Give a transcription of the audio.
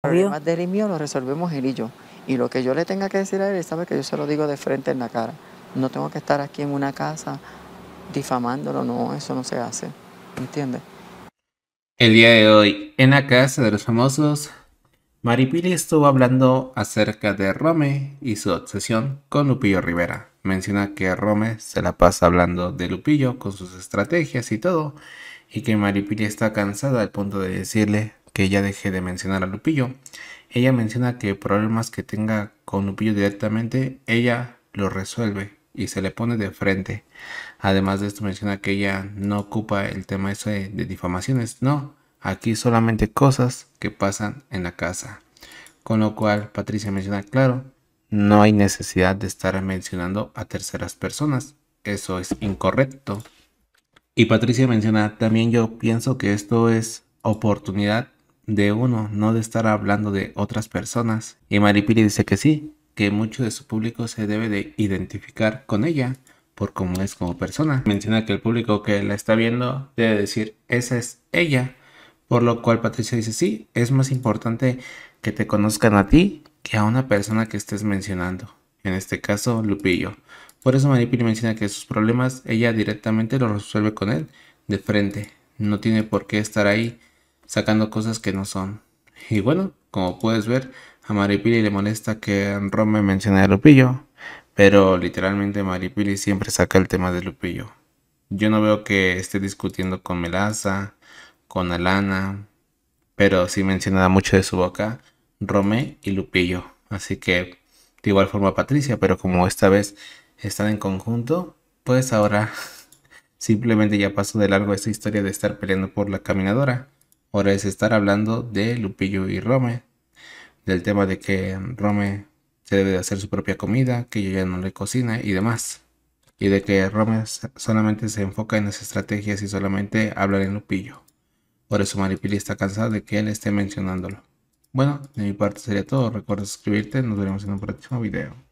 problemas de él y mío lo resolvemos él y yo. Y lo que yo le tenga que decir a él, él sabe que yo se lo digo de frente en la cara. No tengo que estar aquí en una casa difamándolo, no, eso no se hace. ¿Entiendes? El día de hoy, en la casa de los famosos, Maripili estuvo hablando acerca de Rome y su obsesión con Lupillo Rivera. Menciona que Rome se la pasa hablando de Lupillo con sus estrategias y todo, y que Maripili está cansada al punto de decirle que ella de mencionar a Lupillo. Ella menciona que problemas que tenga con Lupillo directamente, ella lo resuelve y se le pone de frente. Además de esto menciona que ella no ocupa el tema ese de difamaciones, no, aquí solamente cosas que pasan en la casa. Con lo cual Patricia menciona, claro, no hay necesidad de estar mencionando a terceras personas, eso es incorrecto. Y Patricia menciona, también yo pienso que esto es oportunidad de uno, no de estar hablando de otras personas. Y Maripili dice que sí, que mucho de su público se debe de identificar con ella por cómo es como persona. Menciona que el público que la está viendo debe decir, esa es ella. Por lo cual Patricia dice, sí, es más importante que te conozcan a ti que a una persona que estés mencionando. En este caso, Lupillo. Por eso Maripili menciona que sus problemas ella directamente los resuelve con él, de frente. No tiene por qué estar ahí sacando cosas que no son. Y bueno, como puedes ver, a Maripili le molesta que Rome mencione a Lupillo, pero literalmente Maripili siempre saca el tema de Lupillo. Yo no veo que esté discutiendo con Melaza, con Alana, pero sí menciona mucho de su boca Rome y Lupillo. Así que de igual forma Patricia, pero como esta vez están en conjunto, pues ahora simplemente ya paso de largo esta historia de estar peleando por la caminadora. Ahora es estar hablando de Lupillo y Rome, del tema de que Rome se debe de hacer su propia comida, que yo ya no le cocina y demás. Y de que Rome solamente se enfoca en las estrategias y solamente habla en Lupillo. Por eso Maripili está cansada de que él esté mencionándolo. Bueno, de mi parte sería todo. Recuerda suscribirte. Nos veremos en un próximo video.